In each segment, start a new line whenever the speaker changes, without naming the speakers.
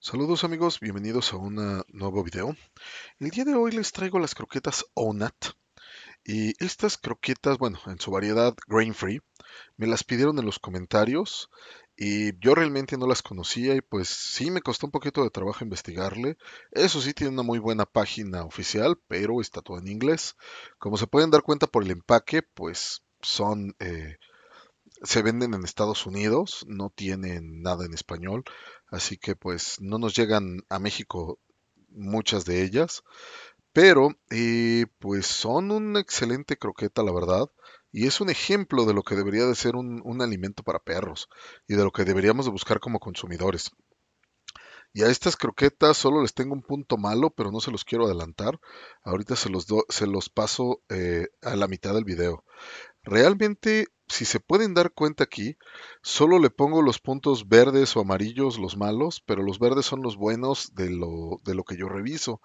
Saludos amigos, bienvenidos a un nuevo video. El día de hoy les traigo las croquetas Onat. Y estas croquetas, bueno, en su variedad grain free, me las pidieron en los comentarios y yo realmente no las conocía y pues sí me costó un poquito de trabajo investigarle. Eso sí tiene una muy buena página oficial, pero está todo en inglés. Como se pueden dar cuenta por el empaque, pues son eh, se venden en Estados Unidos, no tienen nada en español, así que pues no nos llegan a México muchas de ellas, pero eh, pues son una excelente croqueta, la verdad. Y es un ejemplo de lo que debería de ser un, alimento para perros y de lo que deberíamos de buscar como consumidores. Y a estas croquetas solo les tengo un punto malo, pero no se los quiero adelantar. Ahorita se los, se los paso eh, a la mitad del video. Realmente si se pueden dar cuenta aquí, solo le pongo los puntos verdes o amarillos, los malos, pero los verdes son los buenos de lo, de lo que yo reviso.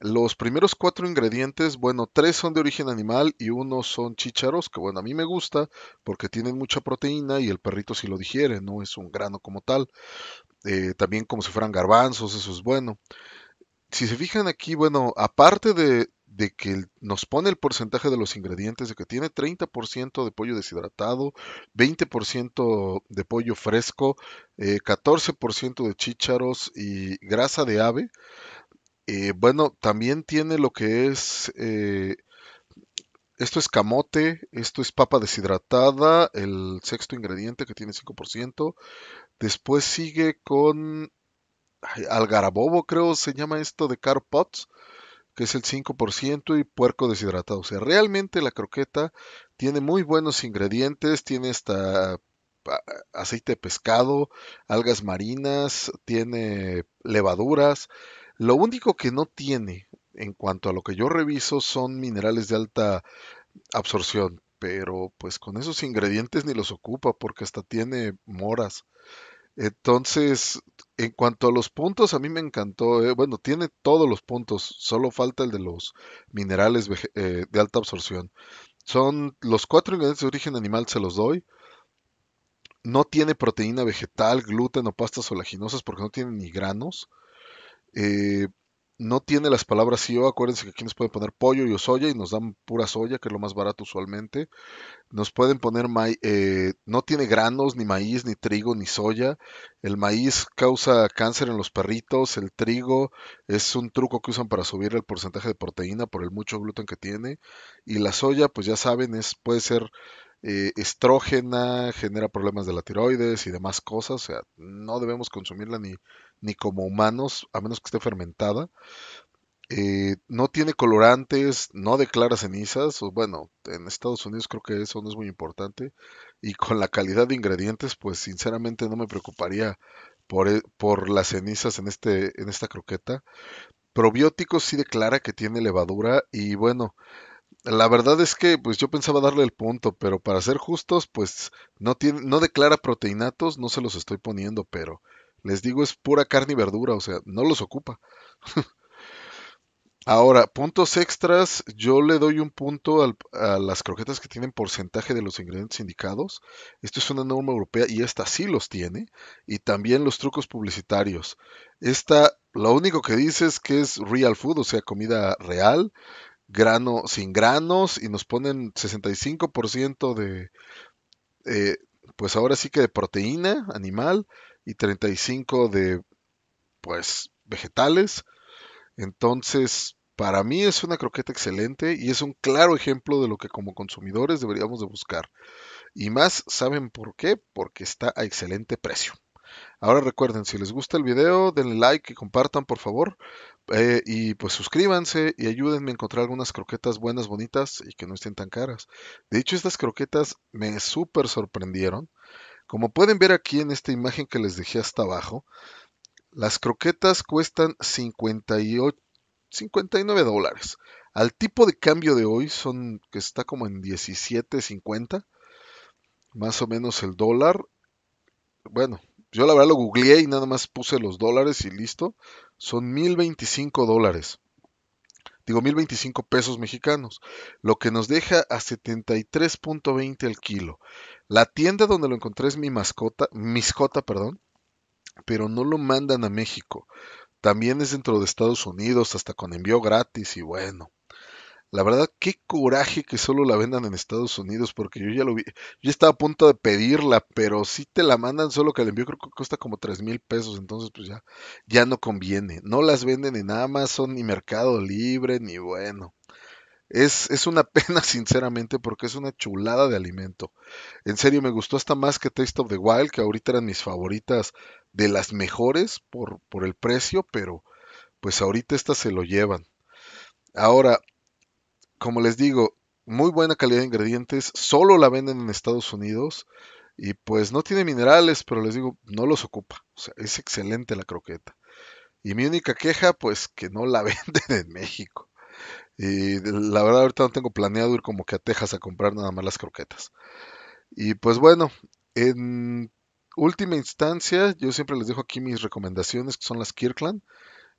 Los primeros cuatro ingredientes, bueno, tres son de origen animal y uno son chícharos, que bueno, a mí me gusta porque tienen mucha proteína y el perrito si lo digiere, no es un grano como tal. Eh, también como si fueran garbanzos, eso es bueno. Si se fijan aquí, bueno, aparte de, de que nos pone el porcentaje de los ingredientes, de que tiene 30% de pollo deshidratado, 20% de pollo fresco, 14% eh, de chícharos y grasa de ave. Eh, bueno, también tiene lo que es, eh, esto es camote, esto es papa deshidratada, el sexto ingrediente que tiene 5%. Después sigue con algarabobo, creo se llama esto de Carpots que es el 5%, y puerco deshidratado. O sea, realmente la croqueta tiene muy buenos ingredientes, tiene esta ah, aceite de pescado, algas marinas, tiene levaduras. Lo único que no tiene, en cuanto a lo que yo reviso, son minerales de alta absorción, pero pues con esos ingredientes ni los ocupa porque hasta tiene moras. Entonces, en cuanto a los puntos, a mí me encantó. Eh, bueno, tiene todos los puntos, solo falta el de los minerales eh, de alta absorción. Son los cuatro ingredientes de origen animal, se los doy. No tiene proteína vegetal, gluten o pastas solaginosas porque no tiene ni granos. Eh, no tiene las palabras yo Acuérdense que aquí nos pueden poner pollo y soya y nos dan pura soya, que es lo más barato usualmente. Nos pueden poner maíz, eh, no tiene granos, ni maíz, ni trigo, ni soya. El maíz causa cáncer en los perritos. El trigo es un truco que usan para subir el porcentaje de proteína por el mucho gluten que tiene. Y la soya, pues ya saben, es, puede ser eh, estrógena, genera problemas de la tiroides y demás cosas. O sea, no debemos consumirla ni, ni como humanos, a menos que esté fermentada. Eh, no tiene colorantes, no declara cenizas, bueno, en Estados Unidos creo que eso no es muy importante. Y con la calidad de ingredientes, pues sinceramente no me preocuparía por, e, por las cenizas en, este, en esta croqueta. Probióticos sí declara que tiene levadura y bueno, la verdad es que pues yo pensaba darle el punto, pero para ser justos, pues no tiene, no declara proteinatos, no se los estoy poniendo, pero les digo es pura carne y verdura, o sea, no los ocupa. Ahora, puntos extras, yo le doy un punto al, a las croquetas que tienen porcentaje de los ingredientes indicados. Esto es una norma europea y esta sí los tiene. Y también los trucos publicitarios. Esta, lo único que dice es que es real food, o sea, comida real grano sin granos y nos ponen 65% de, eh, pues ahora sí que de proteína animal y 35% de, pues, vegetales. Entonces, para mí es una croqueta excelente y es un claro ejemplo de lo que como consumidores deberíamos de buscar. Y más, ¿saben por qué? Porque está a excelente precio. Ahora recuerden, si les gusta el video, denle like y compartan por favor. Eh, y pues suscríbanse y ayúdenme a encontrar algunas croquetas buenas, bonitas y que no estén tan caras. De hecho, estas croquetas me súper sorprendieron. Como pueden ver aquí en esta imagen que les dejé hasta abajo, las croquetas cuestan 58, 59 dólares. Al tipo de cambio de hoy son que está como en 17.50, más o menos el dólar. Bueno, yo la verdad lo googleé y nada más puse los dólares y listo son 1025 dólares. Digo, 1025 pesos mexicanos, lo que nos deja a 73.20 al kilo. La tienda donde lo encontré es mi mascota, miscota, perdón, pero no lo mandan a México. También es dentro de Estados Unidos, hasta con envío gratis y bueno. La verdad, qué coraje que solo la vendan en Estados Unidos, porque yo ya lo vi, yo estaba a punto de pedirla, pero si te la mandan, solo que el envío creo que cuesta como 3 mil pesos, entonces pues ya, ya no conviene. No las venden en Amazon, ni Mercado Libre, ni bueno. Es, es, una pena, sinceramente, porque es una chulada de alimento. En serio, me gustó hasta más que Taste of the Wild, que ahorita eran mis favoritas de las mejores por, por el precio, pero pues ahorita estas se lo llevan. Ahora, como les digo, muy buena calidad de ingredientes, solo la venden en Estados Unidos y pues no tiene minerales, pero les digo, no los ocupa. O sea, es excelente la croqueta. Y mi única queja, pues que no la venden en México. Y la verdad ahorita no tengo planeado ir como que a Texas a comprar nada más las croquetas. Y pues bueno, en última instancia, yo siempre les dejo aquí mis recomendaciones, que son las Kirkland.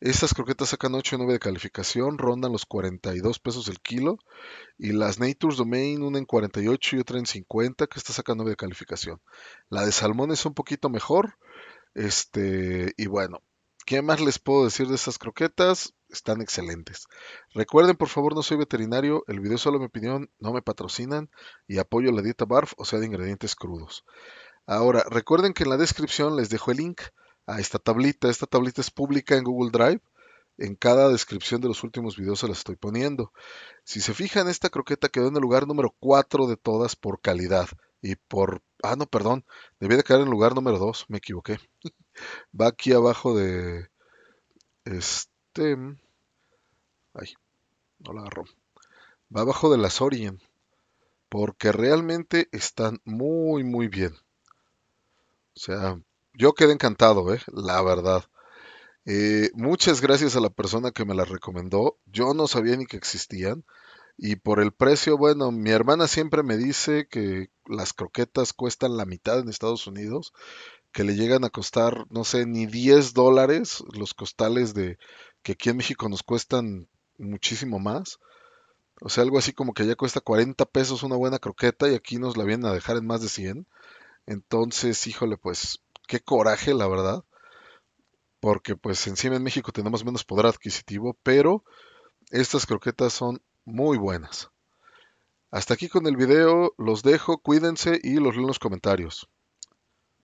Estas croquetas sacan 8 y 9 de calificación, rondan los 42 pesos el kilo. Y las Nature's Domain, una en 48 y otra en 50, que está sacando 9 de calificación. La de salmón es un poquito mejor. Este, y bueno, ¿qué más les puedo decir de estas croquetas? Están excelentes. Recuerden, por favor, no soy veterinario, el video es solo mi opinión, no me patrocinan y apoyo la dieta BARF, o sea, de ingredientes crudos. Ahora, recuerden que en la descripción les dejo el link a esta tablita. Esta tablita es pública en Google Drive. En cada descripción de los últimos videos se la estoy poniendo. Si se fijan, esta croqueta quedó en el lugar número 4 de todas por calidad y por... Ah, no, perdón. Debía de quedar en el lugar número 2. Me equivoqué. Va aquí abajo de... Este... Ay, no la agarro. Va abajo de las Orient. Porque realmente están muy, muy bien. O sea, yo quedé encantado, ¿eh? la verdad. Eh, muchas gracias a la persona que me las recomendó. Yo no sabía ni que existían. Y por el precio, bueno, mi hermana siempre me dice que las croquetas cuestan la mitad en Estados Unidos, que le llegan a costar, no sé, ni 10 dólares los costales de que aquí en México nos cuestan muchísimo más. O sea, algo así como que ya cuesta 40 pesos una buena croqueta y aquí nos la vienen a dejar en más de 100. Entonces, híjole, pues qué coraje, la verdad, porque pues encima en México tenemos menos poder adquisitivo, pero estas croquetas son muy buenas. Hasta aquí con el video, los dejo, cuídense y los leo en los comentarios.